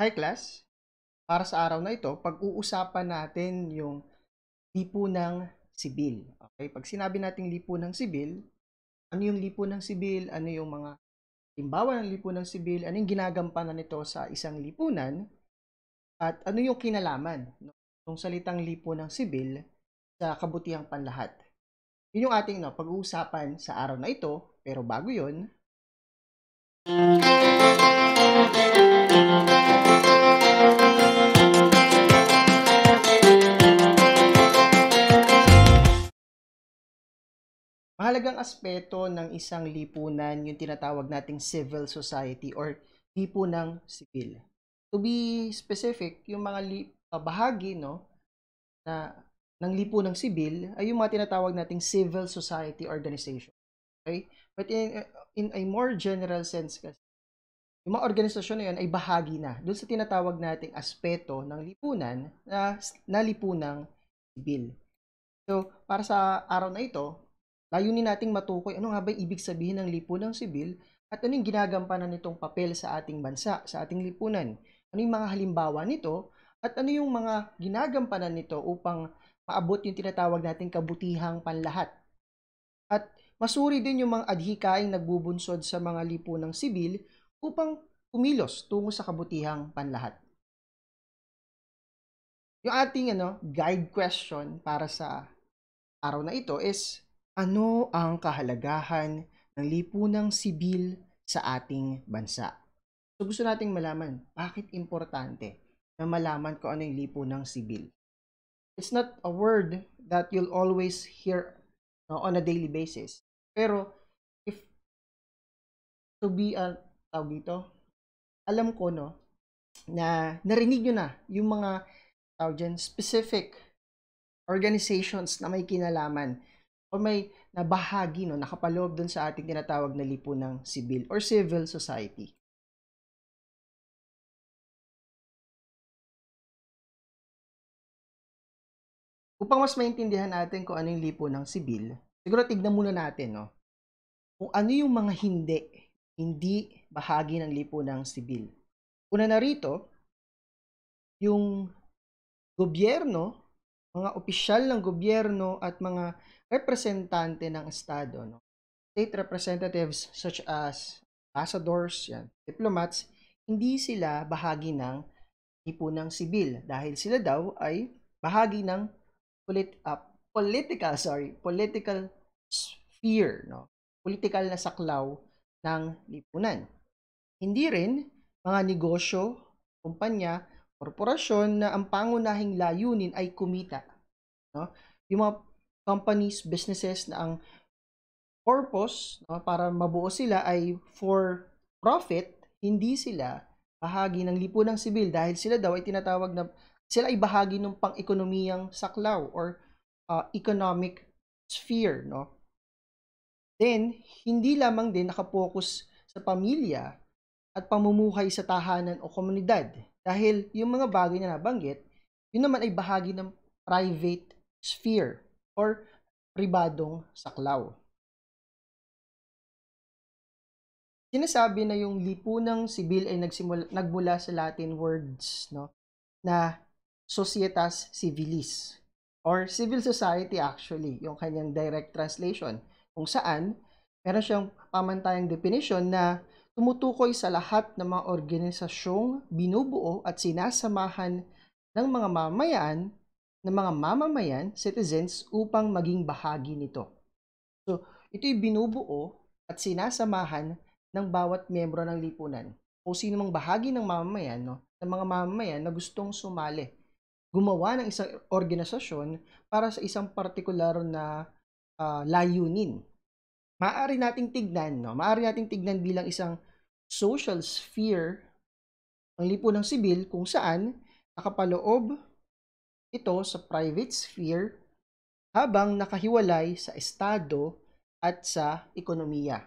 Hi class! Para sa araw na ito, pag-uusapan natin yung lipo ng sibil. Okay? Pag sinabi nating lipo ng sibil, ano yung lipo ng sibil, ano yung mga timbawa ng lipo ng sibil, ano yung ginagampanan nito sa isang lipunan, at ano yung kinalaman ng salitang lipo ng sibil sa kabutihang panlahat. Yun yung ating no, pag-uusapan sa araw na ito, pero bago yun... Mahalagang aspeto ng isang lipunan yung tinatawag nating civil society or lipunang sibil. To be specific, yung mga li- bahagi no na ng lipunang sibil ay yung mga tinatawag nating civil society organization. Okay? But in, in a more general sense kasi, yung mga organisasyon na yun ay bahagi na doon sa tinatawag nating aspeto ng lipunan na, na lipunang sibil. So, para sa araw na ito, Layunin nating matukoy ano nga ba ibig sabihin ng lipunan sibil at ano yung ginagampanan nitong papel sa ating bansa, sa ating lipunan. Ano yung mga halimbawa nito at ano yung mga ginagampanan nito upang maabot yung tinatawag nating kabutihang panlahat. At masuri din yung mga adhikaing nagbubunsod sa mga lipunang sibil upang kumilos tungo sa kabutihang panlahat. Yung ating ano, guide question para sa araw na ito is ano ang kahalagahan ng lipunang sibil sa ating bansa? So gusto nating malaman, bakit importante na malaman ko ano yung lipunang sibil? It's not a word that you'll always hear no, on a daily basis. Pero if to be a tawag dito, alam ko no na narinig nyo na yung mga tawag dyan, specific organizations na may kinalaman o may nabahagi, no, nakapaloob doon sa ating tinatawag na lipunang civil or civil society. Upang mas maintindihan natin kung ano yung lipunang civil, siguro tignan muna natin, no? Kung ano yung mga hindi, hindi bahagi ng lipunang civil. Una narito yung gobyerno, mga opisyal ng gobyerno at mga representante ng estado, no? state representatives such as ambassadors, yan, diplomats, hindi sila bahagi ng lipunang sibil dahil sila daw ay bahagi ng polit, uh, political, sorry, political sphere, no? political na saklaw ng lipunan. Hindi rin mga negosyo, kumpanya, korporasyon na ang pangunahing layunin ay kumita. No? Yung mga companies, businesses na ang purpose no, para mabuo sila ay for profit, hindi sila bahagi ng lipunang sibil dahil sila daw ay tinatawag na sila ay bahagi ng pang-ekonomiyang saklaw or uh, economic sphere, no? Then, hindi lamang din nakapokus sa pamilya at pamumuhay sa tahanan o komunidad dahil yung mga bagay na nabanggit, yun naman ay bahagi ng private sphere or pribadong saklaw. Sinasabi na yung lipunang sibil ay nagsimula, nagmula sa Latin words no, na societas civilis or civil society actually, yung kanyang direct translation kung saan meron siyang pamantayang definition na tumutukoy sa lahat ng mga organisasyong binubuo at sinasamahan ng mga mamayaan ng mga mamamayan, citizens, upang maging bahagi nito. So, ito'y binubuo at sinasamahan ng bawat miyembro ng lipunan o sino mang bahagi ng mamamayan, no? ng mga mamamayan na gustong sumali. Gumawa ng isang organisasyon para sa isang partikular na uh, layunin. Maaari nating tignan, no? Maaari nating tignan bilang isang social sphere ang lipunang sibil kung saan nakapaloob ito sa private sphere habang nakahiwalay sa Estado at sa ekonomiya,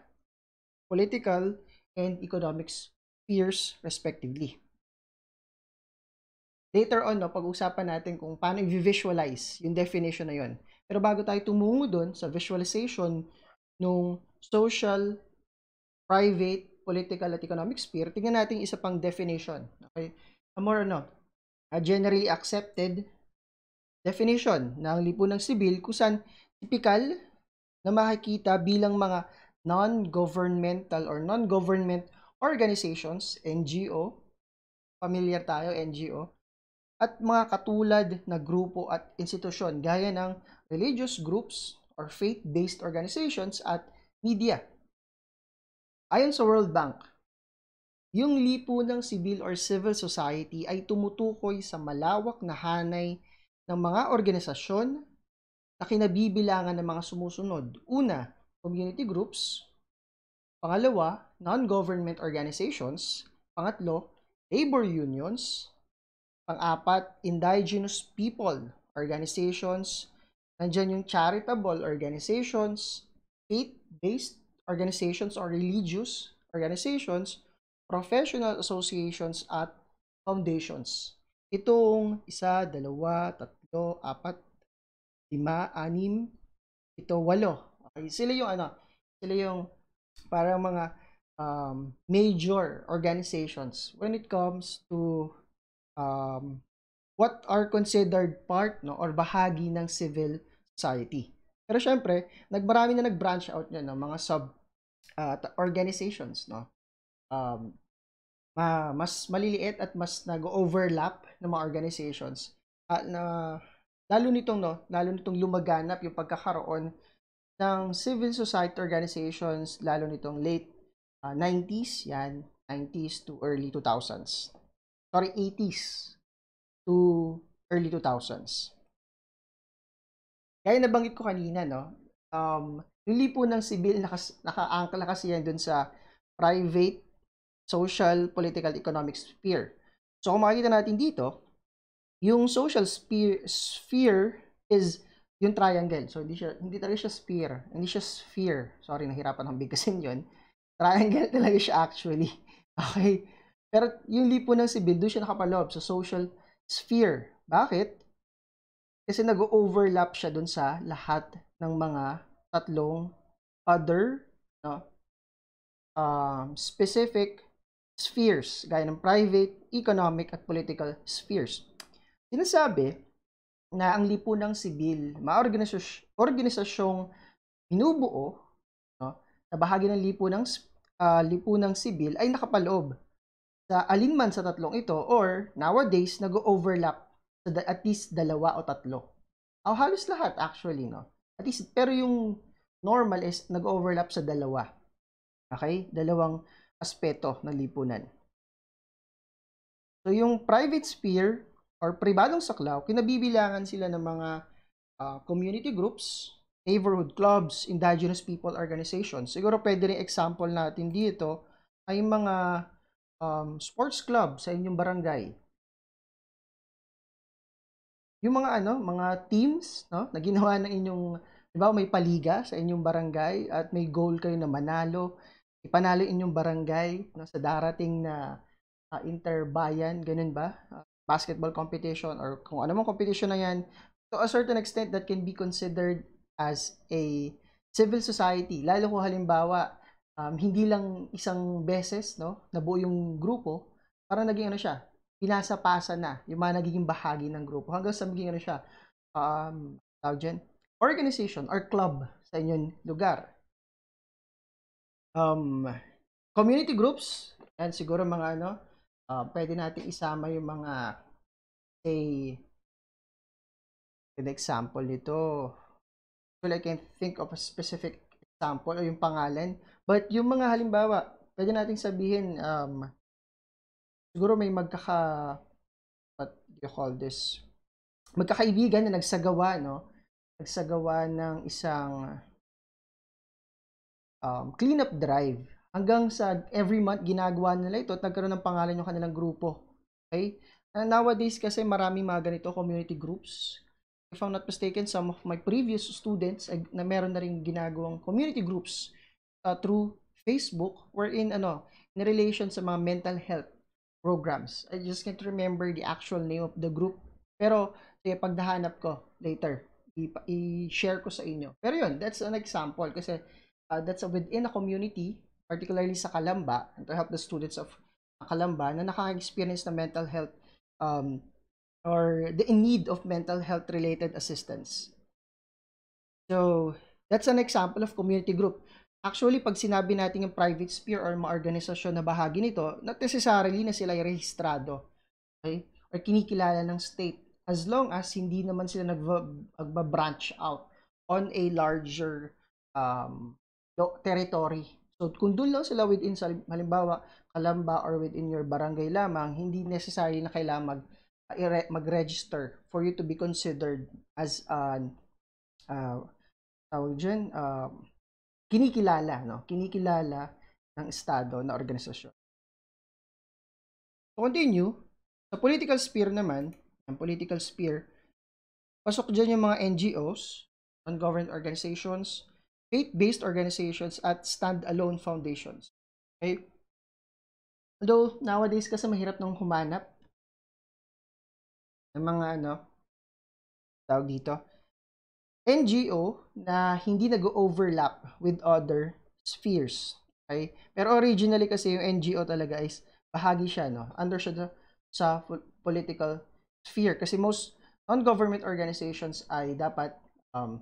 political and economic spheres respectively. Later on, no, pag-usapan natin kung paano i-visualize yung definition na yun. Pero bago tayo tumungo dun sa visualization ng social, private, political, at economic sphere, tingnan natin isa pang definition. Okay? A more, not, a generally accepted definition ng lipunang sibil kung saan typical na makikita bilang mga non-governmental or non-government organizations, NGO, familiar tayo, NGO, at mga katulad na grupo at institusyon gaya ng religious groups or faith-based organizations at media. Ayon sa World Bank, yung lipunang sibil or civil society ay tumutukoy sa malawak na hanay ng mga organisasyon na kinabibilangan ng mga sumusunod. Una, community groups. Pangalawa, non-government organizations. Pangatlo, labor unions. Pang-apat, indigenous people organizations. Nandyan yung charitable organizations, faith-based organizations or religious organizations, professional associations at foundations. Itong isa, dalawa, tatlo, apat, lima, anim, ito, walo. Okay, sila yung ano, sila yung parang mga um, major organizations when it comes to um, what are considered part no or bahagi ng civil society. Pero syempre, nagmarami na nagbranch out niyan ng no, mga sub uh, organizations no. Um, uh, mas maliliit at mas nag-overlap ng mga organizations uh, na lalo nitong no, lalo nitong lumaganap yung pagkakaroon ng civil society organizations lalo nitong late uh, ah, 90s yan 90s to early 2000s sorry 80s to early 2000s kaya nabanggit ko kanina no um yung lipo ng civil naka, naka-angkla kasi yan dun sa private social, political, economic sphere. So kung makikita natin dito, yung social sphere, sphere is yung triangle. So hindi siya hindi talaga siya sphere, hindi siya sphere. Sorry, nahirapan akong bigkasin 'yon. Triangle talaga siya actually. Okay. Pero yung lipo ng civil, doon siya nakapaloob sa social sphere. Bakit? Kasi nag-overlap siya doon sa lahat ng mga tatlong other no, um, specific spheres, gaya ng private, economic, at political spheres. Sinasabi na ang lipunang sibil, maorganisasyong organisasyong binubuo no, na bahagi ng lipunang, uh, ah, lipunang sibil ay nakapaloob sa alinman sa tatlong ito or nowadays nag-overlap sa at least dalawa o tatlo. O halos lahat actually, no? At least, pero yung normal is nag-overlap sa dalawa. Okay? Dalawang aspeto ng lipunan. So yung private sphere or pribadong saklaw, kinabibilangan sila ng mga uh, community groups, neighborhood clubs, indigenous people organizations. Siguro pwede rin example natin dito ay mga um, sports club sa inyong barangay. Yung mga ano, mga teams no, na ginawa ng inyong, di ba, may paliga sa inyong barangay at may goal kayo na manalo ipanalo inyong barangay no, sa darating na uh, ah, interbayan, ganun ba? Uh, basketball competition or kung ano mong competition na yan. To a certain extent, that can be considered as a civil society. Lalo ko halimbawa, um, hindi lang isang beses no, nabuo yung grupo, para naging ano siya, pinasapasa na yung mga nagiging bahagi ng grupo hanggang sa maging ano siya, um, organization or club sa inyong lugar um, community groups, and siguro mga ano, uh, pwede natin isama yung mga, say, an example nito. Well, I can think of a specific example o yung pangalan. But yung mga halimbawa, pwede nating sabihin, um, siguro may magkaka, what you call this? Magkakaibigan na nagsagawa, no? Nagsagawa ng isang um, cleanup drive. Hanggang sa every month ginagawa nila ito at nagkaroon ng pangalan yung kanilang grupo. Okay? And nowadays kasi marami mga ganito community groups. If I'm not mistaken, some of my previous students ay, eh, na meron na rin ginagawang community groups uh, through Facebook wherein ano, in relation sa mga mental health programs. I just can't remember the actual name of the group. Pero sige, pagdahanap ko later, i-share ko sa inyo. Pero yun, that's an example kasi uh, that's within a community, particularly sa Kalamba, and to help the students of Kalamba na nakaka-experience ng na mental health um, or the in need of mental health related assistance. So, that's an example of community group. Actually, pag sinabi natin yung private sphere or mga organisasyon na bahagi nito, not necessarily na sila ay rehistrado okay? or kinikilala ng state as long as hindi naman sila nagba-branch out on a larger um, territory. So kung doon lang sila within, halimbawa, Kalamba or within your barangay lamang, hindi necessary na kailangan mag, mag-register for you to be considered as an uh, tawag dyan, uh, kinikilala, no? Kinikilala ng Estado na organisasyon. To continue, sa political sphere naman, ang political sphere, pasok dyan yung mga NGOs, non-government organizations, faith-based organizations at stand-alone foundations. Okay? Although nowadays kasi mahirap nang humanap ng mga ano tawag dito NGO na hindi nag-overlap with other spheres. Okay? Pero originally kasi yung NGO talaga is bahagi siya no under siya sa political sphere kasi most non-government organizations ay dapat um,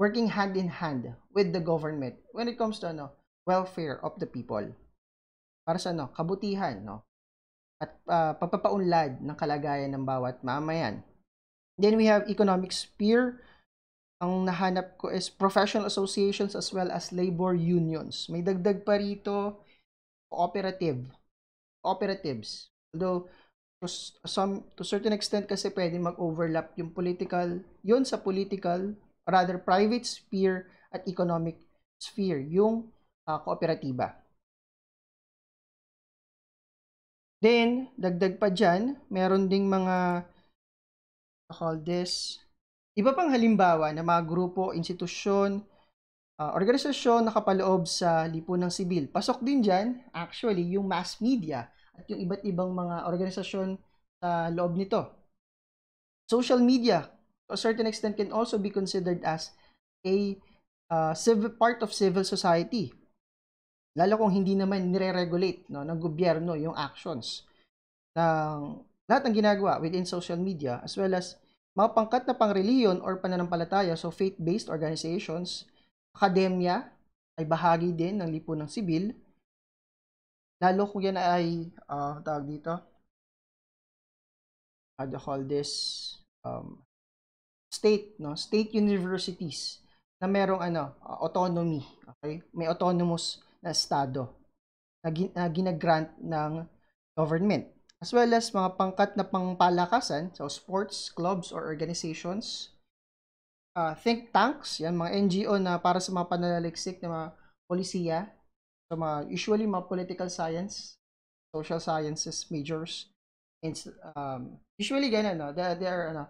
working hand in hand with the government when it comes to ano, welfare of the people. Para sa ano, kabutihan, no? At uh, pagpapaunlad ng kalagayan ng bawat mamayan. Then we have economic sphere. Ang nahanap ko is professional associations as well as labor unions. May dagdag pa rito cooperative. Cooperatives. Although to some to certain extent kasi pwede mag-overlap yung political yun sa political rather private sphere at economic sphere, yung uh, kooperatiba. Then, dagdag pa dyan, meron ding mga, I call this, iba pang halimbawa na mga grupo, institusyon, uh, organisasyon na kapaloob sa lipunang sibil. Pasok din dyan, actually, yung mass media at yung iba't ibang mga organisasyon sa loob nito. Social media, to a certain extent can also be considered as a uh, civil, part of civil society. Lalo kung hindi naman nire-regulate no, ng gobyerno yung actions ng lahat ng ginagawa within social media as well as mga pangkat na pang-reliyon or pananampalataya so faith-based organizations, akademya ay bahagi din ng lipunang sibil. Lalo kung yan ay, uh, tawag dito, how do you call this, um, state no state universities na merong ano uh, autonomy okay may autonomous na estado na, gin, na ginagrant ng government as well as mga pangkat na pangpalakasan so sports clubs or organizations uh, think tanks yan mga NGO na para sa mga pananaliksik ng mga polisiya so mga usually mga political science social sciences majors and um, usually ganun no they, they are ano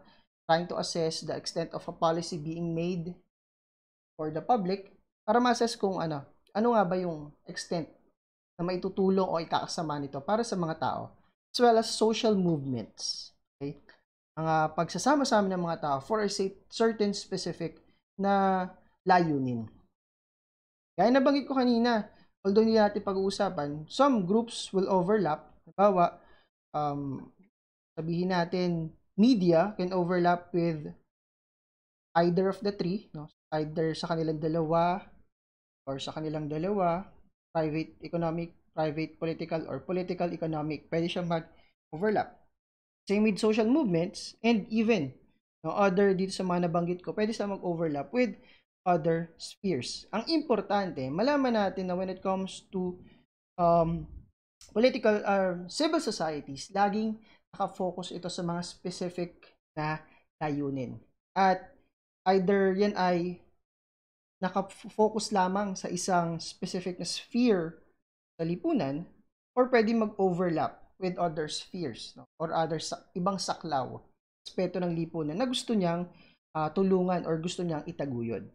trying to assess the extent of a policy being made for the public para ma-assess kung ano, ano nga ba yung extent na maitutulong o ikakasama nito para sa mga tao as well as social movements. Okay? Mga pagsasama sa amin ng mga tao for a certain specific na layunin. Kaya nabanggit ko kanina, although hindi natin pag-uusapan, some groups will overlap. Halimbawa, um, sabihin natin, media can overlap with either of the three, no? either sa kanilang dalawa or sa kanilang dalawa, private economic, private political, or political economic, pwede siyang mag-overlap. Same with social movements and even no, other dito sa mga nabanggit ko, pwede siya mag-overlap with other spheres. Ang importante, malaman natin na when it comes to um, political or um, uh, civil societies, laging nakafocus ito sa mga specific na layunin. At either yan ay nakafocus lamang sa isang specific na sphere sa lipunan or pwede mag-overlap with other spheres no? or other sa- ibang saklaw, aspeto ng lipunan na gusto niyang uh, tulungan or gusto niyang itaguyod.